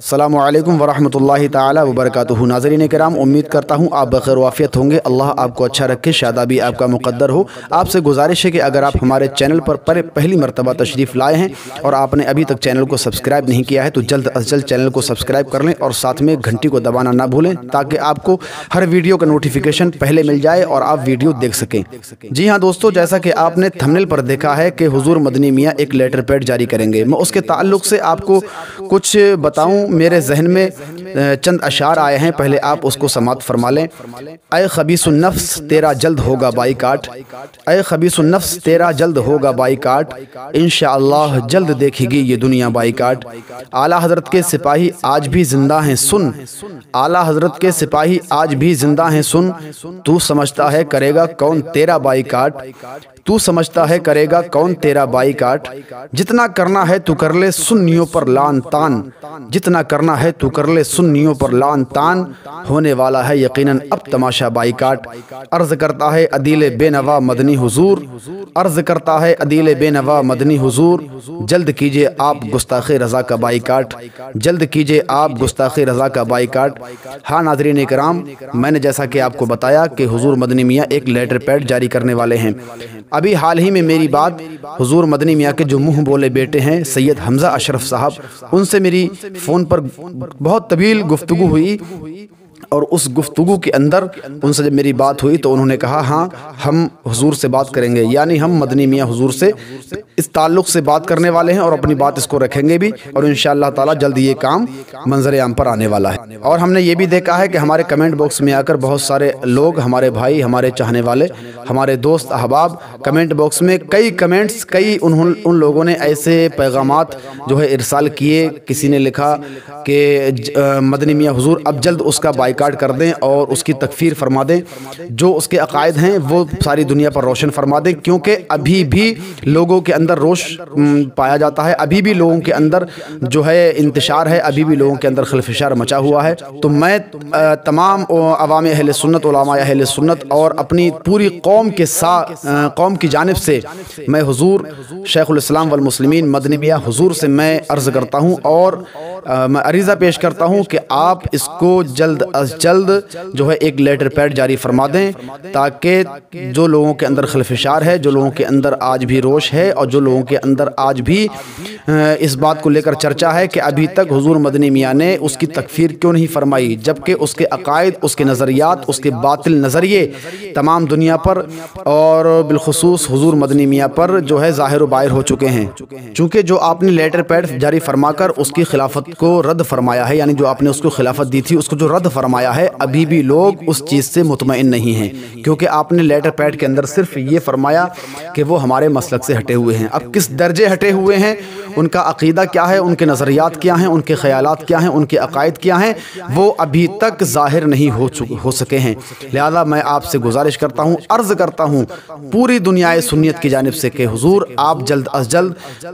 السلام علیکم ورحمۃ اللہ تعالی وبرکاتہ ناظرین کرام امید کرتا ہوں آپ بخیر وافیت ہوں گے اللہ آپ کو اچھا رکھے شادابی آپ کا مقدر ہو آپ سے گزارش ہے کہ اگر آپ ہمارے چینل پر پہلی مرتبہ تشریف لائے ہیں اور آپ نے ابھی تک چینل کو سبسکرائب نہیں کیا ہے تو جلد از جلد چینل کو سبسکرائب کر لیں اور ساتھ میں گھنٹی کو دبانا نہ بھولیں تاکہ آپ کو ہر ویڈیو کا نوٹیفیکیشن پہلے مل جائے اور آپ ویڈیو دیکھ سکیں جی ہاں جیسا کہ آپ نے تھمنل پر دیکھا ہے کہ حضور مدنی میاں ایک لیٹر پیڈ جاری کریں گے میں اس کے تعلق سے آپ کو کچھ بتاؤں میرے ذہن میں چند اشار آئے ہیں پہلے آپ اس کو سماعت فرما لیں اے خبیص النفس تیرا جلد ہوگا بائی کاٹ اے خبیص النفس تیرا جلد ہوگا بائی کاٹ انشاءاللہ جلد دیکھے گی یہ دنیا بائی کاٹ اعلیٰ حضرت کے سپاہی آج بھی زندہ ہیں سن اعلیٰ حضرت کے سپاہی آج بھی زندہ ہیں سن تو سمجھتا ہے کرے گا کون تیرا بائی کاٹ تو سمجھتا ہے کرے گا کون تیرا بائی کاٹ جتنا کرنا ہے تو کر لے سنیوں پر لان تان جتنا کرنا ہے تو کر لے سن سنیوں پر لان تان ہونے والا ہے یقیناً اب تماشا بائی کاٹ عرض کرتا ہے عدیل بے نوا مدنی حضور عرض کرتا ہے عدیل بے نوا مدنی حضور جلد کیجئے آپ گستاخ رضا کا بائی کاٹ جلد کیجئے آپ گستاخ رضا کا بائی کاٹ ہاں ناظرین اکرام میں نے جیسا کہ آپ کو بتایا کہ حضور مدنی میاں ایک لیٹر پیڈ جاری کرنے والے ہیں ابھی حال ہی میں میری بات حضور مدنی میاں کے جو منہ بولے بیٹے ہیں سید حمزہ اشرف صاحب ان سے میری فون پر بہت طویل گفتگو ہوئی اور اس گفتگو کے اندر ان سے جب میری بات ہوئی تو انہوں نے کہا ہاں ہم حضور سے بات کریں گے یعنی ہم مدنی میاں حضور سے اس تعلق سے بات کرنے والے ہیں اور اپنی بات اس کو رکھیں گے بھی اور انشاءاللہ تعالی جلد یہ کام منظر عام پر آنے والا ہے اور ہم نے یہ بھی دیکھا ہے کہ ہمارے کمنٹ باکس میں آ کر بہت سارے لوگ ہمارے بھائی ہمارے چاہنے والے ہمارے دوست احباب کمنٹ باکس میں کئی کمنٹس کئی انہوں ان لوگوں نے ایسے پیغامات جو ہے ارسال کیے کسی نے لکھا کہ مدنی میاں حضور اب جلد اس کا بائک کارڈ کر دیں اور اس کی تکفیر فرما دیں جو اس کے عقائد ہیں وہ ساری دنیا پر روشن فرما دیں کیونکہ ابھی بھی لوگوں کے اندر روش پایا جاتا ہے ابھی بھی لوگوں کے اندر جو ہے انتشار ہے ابھی بھی لوگوں کے اندر خلفشار مچا ہوا ہے تو میں تمام عوام اہل سنت علامہ اہل سنت اور اپنی پوری قوم کے ساتھ قوم کی جانب سے میں حضور شیخ الاسلام والمسلمین مدنبیہ حضور سے میں عرض کرتا ہوں اور میں عریضہ پیش کرتا ہوں کہ آپ اس کو جلد جلد جو ہے ایک لیٹر پیڈ جاری فرما دیں تاکہ جو لوگوں کے اندر خلفشار ہے جو لوگوں کے اندر آج بھی روش ہے اور جو لوگوں کے اندر آج بھی اس بات کو لے کر چرچا ہے کہ ابھی تک حضور مدنی میاں نے اس کی تکفیر کیوں نہیں فرمائی جبکہ اس کے عقائد اس کے نظریات اس کے باطل نظریے تمام دنیا پر اور بالخصوص حضور مدنی میاں پر جو ہے ظاہر و باہر ہو چکے ہیں چونکہ جو آپ نے لیٹر پیڈ جاری فرما کر اس کی خلافت کو رد فرمایا ہے یعنی جو آپ نے اس کو خلافت دی تھی اس کو جو رد فرمایا ہے ابھی بھی لوگ اس چیز سے مطمئن نہیں ہیں کیونکہ آپ نے لیٹر پیڈ کے اندر صرف یہ فرمایا کہ وہ ہمارے مسلک سے ہٹے ہوئے ہیں اب کس درجے ہٹے ہوئے ہیں ان کا عقیدہ کیا ہے ان کے نظریات کیا ہیں ان کے خیالات کیا ہیں ان کے عقائد کیا ہیں وہ ابھی تک ظاہر نہیں ہو ہو سکے ہیں لہذا میں آپ سے گزارش کرتا ہوں عرض کرتا ہوں پوری دنیا سنیت کی جانب سے کہ حضور آپ جلد از جلد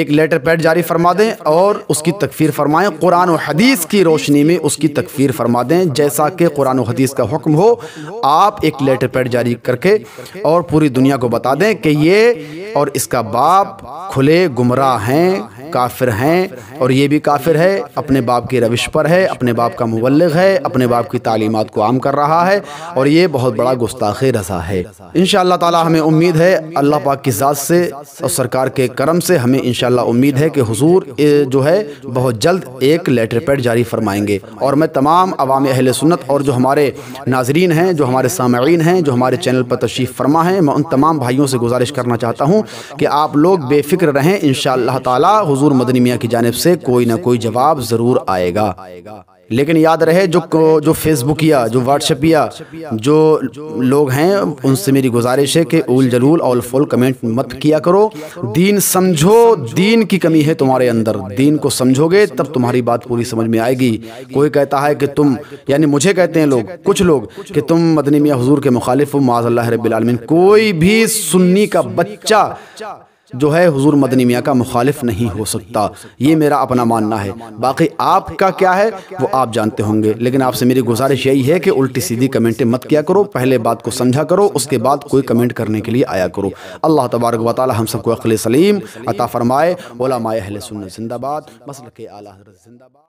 ایک لیٹر پیڈ جاری فرما دیں اور اس کی تکفیر فرمائیں قرآن و حدیث کی روشنی میں اس کی تکفیر فرما دیں جیسا کہ قرآن و حدیث کا حکم ہو آپ ایک لیٹر پیڈ جاری کر کے اور پوری دنیا کو بتا دیں کہ یہ اور اس کا باپ کھلے گمراہ ہیں کافر ہیں اور یہ بھی کافر ہے اپنے باپ کی روش پر ہے اپنے باپ کا مبلغ ہے اپنے باپ کی تعلیمات کو عام کر رہا ہے اور یہ بہت بڑا گستاخی رضا ہے انشاءاللہ تعالی ہمیں امید ہے اللہ پاک کی ذات سے اور سرکار کے کرم سے ہمیں انشاءاللہ امید ہے کہ حضور جو ہے بہت جلد ایک لیٹر پیڈ جاری فرمائیں گے اور میں تمام عوام اہل سنت اور جو ہمارے ناظرین ہیں جو ہمارے سامعین ہیں جو ہمارے چینل پر تشریف فرما ہیں میں ان تمام بھائیوں سے گزارش کرنا چاہتا ہوں کہ آپ لوگ بے فکر رہیں انشاءاللہ تعالی حضور حضور مدنی میاں کی جانب سے کوئی نہ کوئی جواب ضرور آئے گا لیکن یاد رہے جو جو جو فیس لوگ ہیں ان سے میری گزارش ہے کہ اول اول جلول فول کمنٹ مت کیا کرو دین دین سمجھو کی کمی ہے تمہارے اندر دین کو سمجھو گے تب تمہاری بات پوری سمجھ میں آئے گی کوئی کہتا ہے کہ تم یعنی مجھے کہتے ہیں لوگ کچھ لوگ کہ تم مدنی میاں حضور کے مخالف ہو معاذ اللہ رب العالمین کوئی بھی سنی کا بچہ جو ہے حضور مدنی میاں کا مخالف نہیں ہو سکتا یہ میرا اپنا ماننا ہے باقی آپ کا کیا ہے وہ آپ جانتے ہوں گے لیکن آپ سے میری گزارش یہی ہے کہ الٹی سیدھی کمنٹیں مت کیا کرو پہلے بات کو سمجھا کرو اس کے بعد کوئی کمنٹ کرنے کے لیے آیا کرو اللہ تبارک و تعالی ہم سب کو اقلِ سلیم عطا فرمائے علماء اہل سنت زندہ باد حضرت زندہ بات